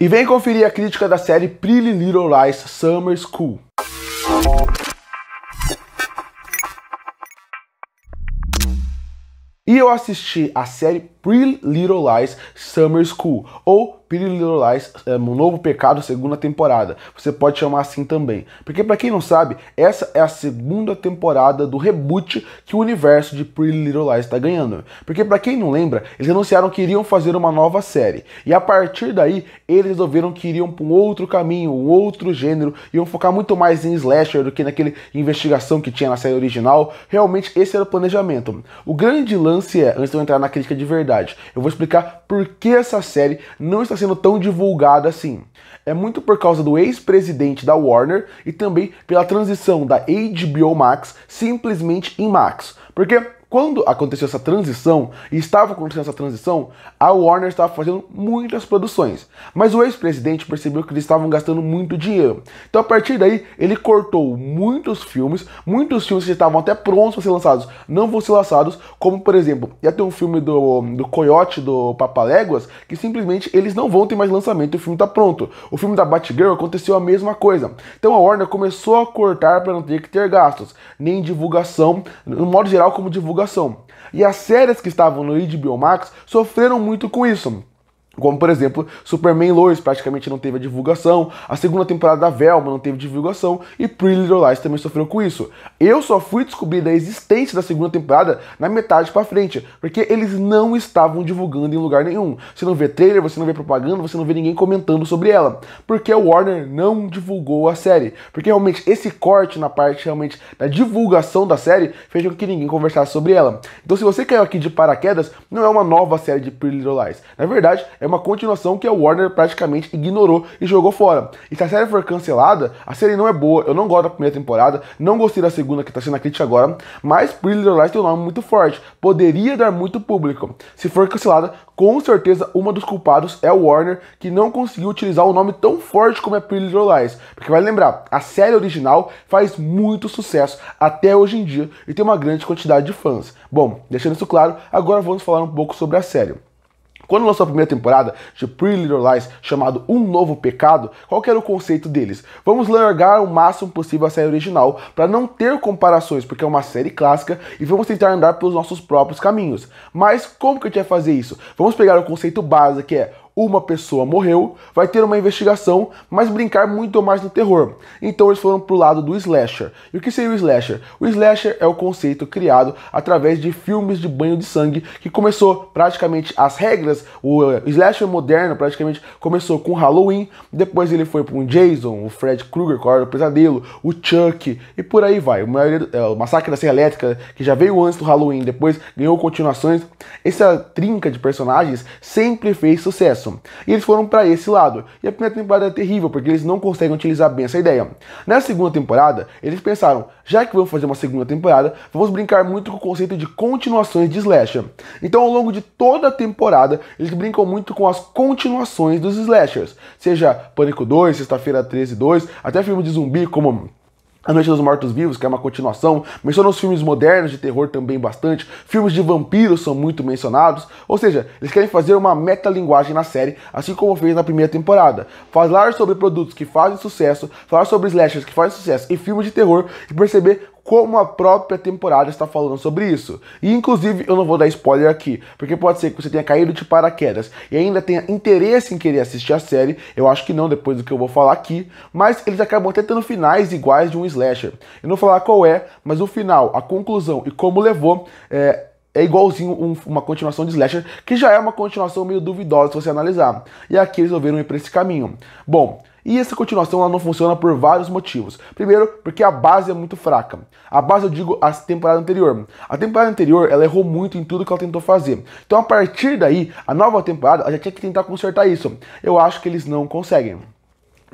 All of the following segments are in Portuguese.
E vem conferir a crítica da série Pretty Little Lies Summer School. E eu assisti a série pre Little Lies Summer School ou Pretty Little Lies é, Um Novo Pecado, segunda temporada. Você pode chamar assim também. Porque para quem não sabe, essa é a segunda temporada do reboot que o universo de Pretty Little Lies está ganhando. Porque para quem não lembra, eles anunciaram que iriam fazer uma nova série. E a partir daí, eles resolveram que iriam para um outro caminho, um outro gênero, iam focar muito mais em slasher do que naquele investigação que tinha na série original. Realmente esse era o planejamento. O grande lance é, antes de eu entrar na crítica de verdade, verdade. Eu vou explicar por que essa série não está sendo tão divulgada assim. É muito por causa do ex-presidente da Warner e também pela transição da HBO Max simplesmente em Max. Porque quando aconteceu essa transição, e estava acontecendo essa transição, a Warner estava fazendo muitas produções. Mas o ex-presidente percebeu que eles estavam gastando muito dinheiro. Então, a partir daí, ele cortou muitos filmes, muitos filmes que estavam até prontos para ser lançados, não vão ser lançados, como por exemplo, ia ter um filme do, do Coyote, do Papaléguas, que simplesmente eles não vão ter mais lançamento, o filme está pronto. O filme da Batgirl aconteceu a mesma coisa. Então, a Warner começou a cortar para não ter que ter gastos, nem divulgação, no modo geral, como divulgação divulgação. E as séries que estavam no HBO Max sofreram muito com isso. Como, por exemplo, Superman Lois praticamente não teve a divulgação, a segunda temporada da Velma não teve divulgação e Pretty Little Lies também sofreu com isso. Eu só fui descobrir da existência da segunda temporada na metade para frente, porque eles não estavam divulgando em lugar nenhum. Você não vê trailer, você não vê propaganda, você não vê ninguém comentando sobre ela, porque a Warner não divulgou a série. Porque realmente esse corte na parte realmente da divulgação da série fez com que ninguém conversasse sobre ela. Então, se você caiu aqui de paraquedas, não é uma nova série de Pretty Little Lies. Na verdade, é é uma continuação que a Warner praticamente ignorou e jogou fora. E se a série for cancelada, a série não é boa, eu não gosto da primeira temporada, não gostei da segunda que está sendo a crítica agora, mas Pretty Little Lies tem um nome muito forte, poderia dar muito público. Se for cancelada, com certeza uma dos culpados é o Warner, que não conseguiu utilizar um nome tão forte como é Pretty Little Lies. Porque vai lembrar, a série original faz muito sucesso até hoje em dia e tem uma grande quantidade de fãs. Bom, deixando isso claro, agora vamos falar um pouco sobre a série. Quando lançou a primeira temporada de Pretty Little Lies, chamado Um Novo Pecado, qual era o conceito deles? Vamos largar o máximo possível a série original para não ter comparações, porque é uma série clássica, e vamos tentar andar pelos nossos próprios caminhos. Mas como que a gente vai fazer isso? Vamos pegar o conceito base, que é uma pessoa morreu, vai ter uma investigação, mas brincar muito mais no terror. Então eles foram pro lado do slasher. E o que seria o slasher? O slasher é o conceito criado através de filmes de banho de sangue que começou praticamente as regras, o eh, slasher moderno praticamente começou com Halloween, depois ele foi para um Jason, o Fred Krueger, o Pesadelo, o Chuck e por aí vai. O, é, o Massacre da Serra Elétrica, que já veio antes do Halloween, depois ganhou continuações. Essa trinca de personagens sempre fez sucesso sucesso. E eles foram para esse lado. E a primeira temporada é terrível, porque eles não conseguem utilizar bem essa ideia. Na segunda temporada, eles pensaram, já que vamos fazer uma segunda temporada, vamos brincar muito com o conceito de continuações de slasher. Então, ao longo de toda a temporada, eles brincam muito com as continuações dos slashers. Seja Pânico 2, Sexta-feira 13 2, até filme de zumbi como a Noite dos Mortos-Vivos, que é uma continuação, menciona os filmes modernos de terror também bastante, filmes de vampiros são muito mencionados, ou seja, eles querem fazer uma metalinguagem na série, assim como fez na primeira temporada. Falar sobre produtos que fazem sucesso, falar sobre slashers que fazem sucesso e filmes de terror e perceber como a própria temporada está falando sobre isso. E inclusive eu não vou dar spoiler aqui, porque pode ser que você tenha caído de paraquedas e ainda tenha interesse em querer assistir a série, eu acho que não depois do que eu vou falar aqui, mas eles acabam até tendo finais iguais de um slasher. Eu não vou falar qual é, mas o final, a conclusão e como levou é, é igualzinho um, uma continuação de Slasher, que já é uma continuação meio duvidosa se você analisar. E aqui eles resolveram ir para esse caminho. Bom, e essa continuação ela não funciona por vários motivos. Primeiro, porque a base é muito fraca. A base eu digo a temporada anterior. A temporada anterior ela errou muito em tudo que ela tentou fazer. Então a partir daí, a nova temporada ela já tinha que tentar consertar isso. Eu acho que eles não conseguem.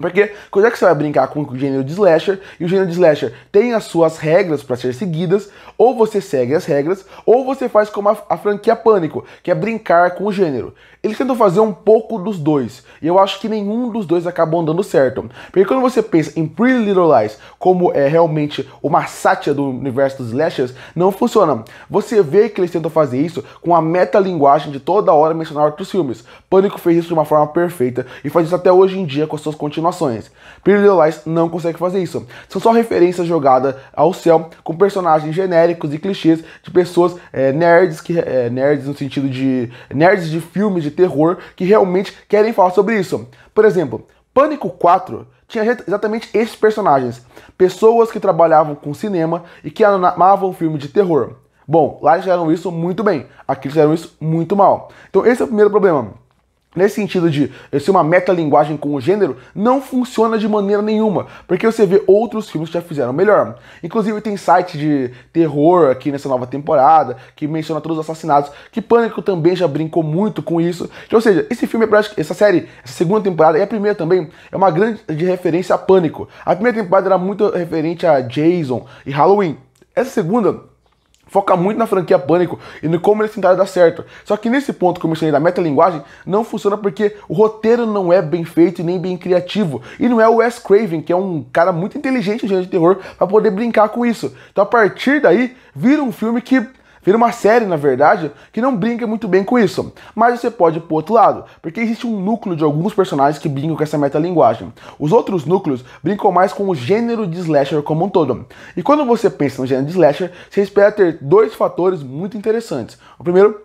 Porque quando é que você vai brincar com o gênero de slasher e o gênero de slasher tem as suas regras para ser seguidas, ou você segue as regras, ou você faz como a, a, franquia Pânico, que é brincar com o gênero. Eles tentam fazer um pouco dos dois, e eu acho que nenhum dos dois acabou dando certo. Porque quando você pensa em Pretty Little Lies como é realmente uma sátira do universo dos slashers, não funciona. Você vê que eles tentam fazer isso com a metalinguagem de toda hora mencionar outros filmes. Pânico fez isso de uma forma perfeita e faz isso até hoje em dia com as suas continuações informações. Pretty Lies não consegue fazer isso. São só referências jogadas ao céu com personagens genéricos e clichês de pessoas é, nerds, que, é, nerds no sentido de nerds de filmes de terror que realmente querem falar sobre isso. Por exemplo, Pânico 4 tinha exatamente esses personagens, pessoas que trabalhavam com cinema e que amavam filme de terror. Bom, lá eles fizeram isso muito bem, aqui eles fizeram isso muito mal. Então esse é o primeiro problema. Nesse sentido de eu ser uma metalinguagem com o gênero, não funciona de maneira nenhuma, porque você vê outros filmes que já fizeram melhor. Inclusive tem site de terror aqui nessa nova temporada, que menciona todos os assassinatos, que Pânico também já brincou muito com isso. Ou seja, esse filme, é essa série, essa segunda temporada e a primeira também, é uma grande de referência a Pânico. A primeira temporada era muito referente a Jason e Halloween. Essa segunda Foca muito na franquia Pânico e no como eles tentaram dar certo. Só que nesse ponto que eu mencionei da metalinguagem, não funciona porque o roteiro não é bem feito e nem bem criativo. E não é o Wes Craven, que é um cara muito inteligente de terror, para poder brincar com isso. Então a partir daí, vira um filme que Vira uma série, na verdade, que não brinca muito bem com isso. Mas você pode ir pro outro lado, porque existe um núcleo de alguns personagens que brincam com essa metalinguagem. Os outros núcleos brincam mais com o gênero de slasher como um todo. E quando você pensa no gênero de slasher, você espera ter dois fatores muito interessantes. O primeiro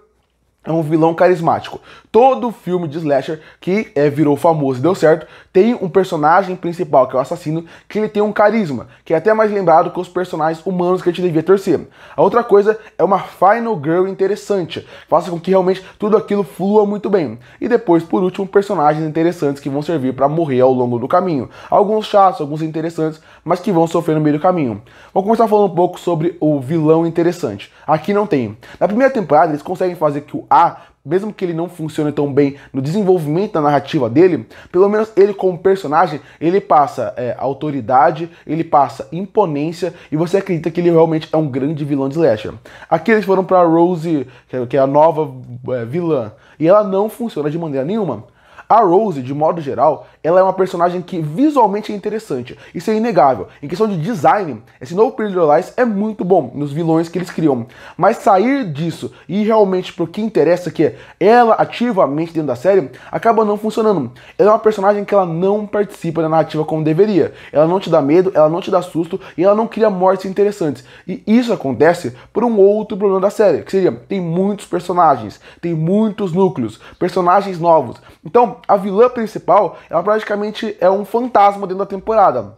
é um vilão carismático. Todo filme de slasher que é, virou famoso e deu certo tem um personagem principal, que é o assassino, que ele tem um carisma, que é até mais lembrado que os personagens humanos que a gente devia torcer. A outra coisa é uma final girl interessante, faça com que realmente tudo aquilo flua muito bem. E depois, por último, personagens interessantes que vão servir para morrer ao longo do caminho. Alguns chatos, alguns interessantes, mas que vão sofrer no meio do caminho. Vamos começar falando um pouco sobre o vilão interessante. Aqui não tem. Na primeira temporada, eles conseguem fazer que o a, mesmo que ele não funcione tão bem no desenvolvimento da narrativa dele, pelo menos ele como personagem, ele passa é, autoridade, ele passa imponência e você acredita que ele realmente é um grande vilão de slasher. Aqui eles foram para Rose, é, que é a nova é, vilã, e ela não funciona de maneira nenhuma. A Rose, de modo geral, ela é uma personagem que visualmente é interessante, isso é inegável. Em questão de design, esse novo Pretty Little Lies é muito bom nos vilões que eles criam. Mas sair disso e realmente pro que interessa, que é ela ativamente dentro da série, acaba não funcionando. Ela é uma personagem que ela não participa da narrativa como deveria. Ela não te dá medo, ela não te dá susto e ela não cria mortes interessantes. E isso acontece por um outro problema da série, que seria tem muitos personagens, tem muitos núcleos, personagens novos. Então, a vilã principal, ela praticamente é um fantasma dentro da temporada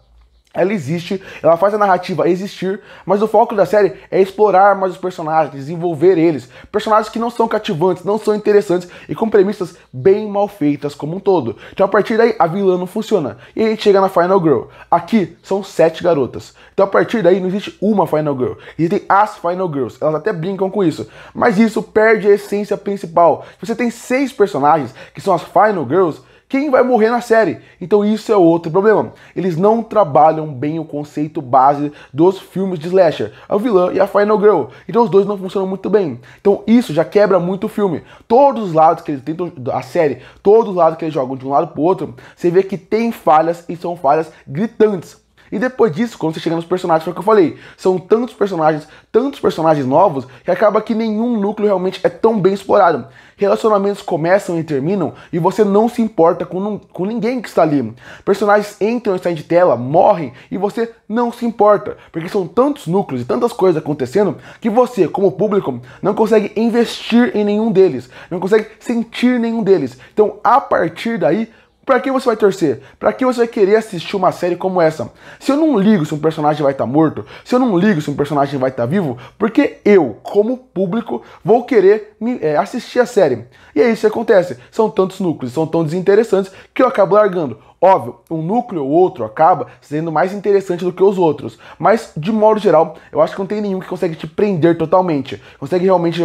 ela existe, ela faz a narrativa existir, mas o foco da série é explorar mais os personagens, desenvolver eles. Personagens que não são cativantes, não são interessantes e com premissas bem mal feitas como um todo. Então a partir daí a vilã não funciona. E a gente chega na Final Girl. Aqui são sete garotas. Então a partir daí não existe uma Final Girl. Existem as Final Girls. Elas até brincam com isso. Mas isso perde a essência principal. Você tem seis personagens que são as Final Girls quem vai morrer na série. Então isso é outro problema. Eles não trabalham bem o conceito base dos filmes de slasher, a vilã e a Final Girl. Então os dois não funcionam muito bem. Então isso já quebra muito o filme. Todos os lados que eles tentam a série, todos os lados que eles jogam de um lado o outro, você vê que tem falhas e são falhas gritantes. E depois disso, quando você chega nos personagens, foi o que eu falei. São tantos personagens, tantos personagens novos, que acaba que nenhum núcleo realmente é tão bem explorado. Relacionamentos começam e terminam, e você não se importa com, com ninguém que está ali. Personagens entram e saem de tela, morrem, e você não se importa. Porque são tantos núcleos e tantas coisas acontecendo, que você, como público, não consegue investir em nenhum deles. Não consegue sentir nenhum deles. Então, a partir daí, Pra que você vai torcer? Pra que você vai querer assistir uma série como essa? Se eu não ligo se um personagem vai estar tá morto, se eu não ligo se um personagem vai estar tá vivo, porque eu, como público, vou querer me, é, assistir a série. E é isso que acontece. São tantos núcleos, são tão desinteressantes que eu acabo largando. Óbvio, um núcleo ou outro acaba sendo mais interessante do que os outros, mas de modo geral, eu acho que não tem nenhum que consegue te prender totalmente. Consegue realmente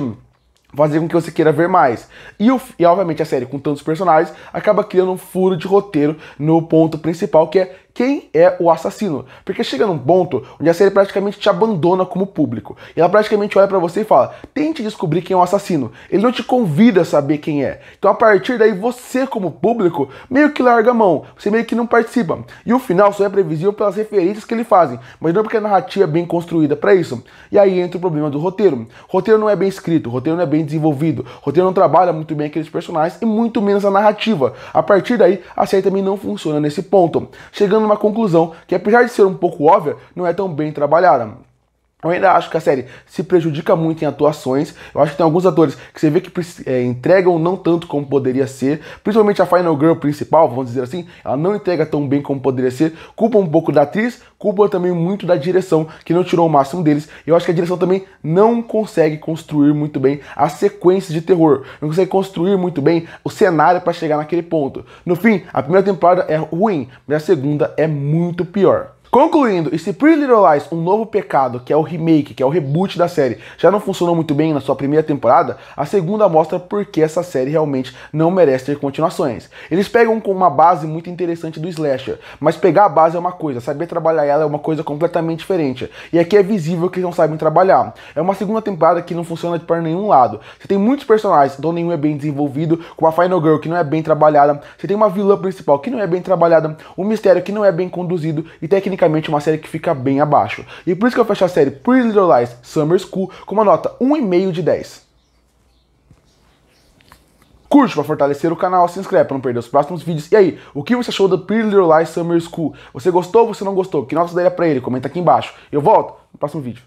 fazer com que você queira ver mais. E, e obviamente a série, com tantos personagens, acaba criando um furo de roteiro no ponto principal, que é quem é o assassino. Porque chega num ponto onde a série praticamente te abandona como público. E ela praticamente olha para você e fala: tente descobrir quem é o assassino. Ele não te convida a saber quem é. Então a partir daí você, como público, meio que larga a mão. Você meio que não participa. E o final só é previsível pelas referências que ele fazem, mas não porque a narrativa é bem construída para isso. E aí entra o problema do roteiro. O roteiro não é bem escrito, roteiro não é bem desenvolvido, roteiro não trabalha muito bem aqueles personagens e muito menos a narrativa. A partir daí, a série também não funciona nesse ponto. Chegando uma conclusão que, apesar de ser um pouco óbvia, não é tão bem trabalhada. Eu ainda acho que a série se prejudica muito em atuações. Eu acho que tem alguns atores que você vê que é, entregam não tanto como poderia ser. Principalmente a Final Girl principal, vamos dizer assim, ela não entrega tão bem como poderia ser. Culpa um pouco da atriz, culpa também muito da direção, que não tirou o máximo deles. Eu acho que a direção também não consegue construir muito bem a sequência de terror. Não consegue construir muito bem o cenário para chegar naquele ponto. No fim, a primeira temporada é ruim, mas a segunda é muito pior. Concluindo, e se Pretty Little Lies, um novo pecado, que é o remake, que é o reboot da série, já não funcionou muito bem na sua primeira temporada, a segunda mostra por que essa série realmente não merece ter continuações. Eles pegam com uma base muito interessante do slasher, mas pegar a base é uma coisa, saber trabalhar ela é uma coisa completamente diferente. E aqui é visível que eles não sabem trabalhar. É uma segunda temporada que não funciona de para nenhum lado. Você tem muitos personagens, então nenhum é bem desenvolvido, com a Final Girl que não é bem trabalhada, você tem uma vilã principal que não é bem trabalhada, um mistério que não é bem conduzido e técnica tecnicamente uma série que fica bem abaixo. E por isso que eu fecho a série Pretty Little Lies Summer School com uma nota 1,5 de 10. Curte para fortalecer o canal, se inscreve para não perder os próximos vídeos. E aí, o que você achou do Pretty Little Lies Summer School? Você gostou ou você não gostou? Que nota você daria para ele? Comenta aqui embaixo. Eu volto no próximo vídeo.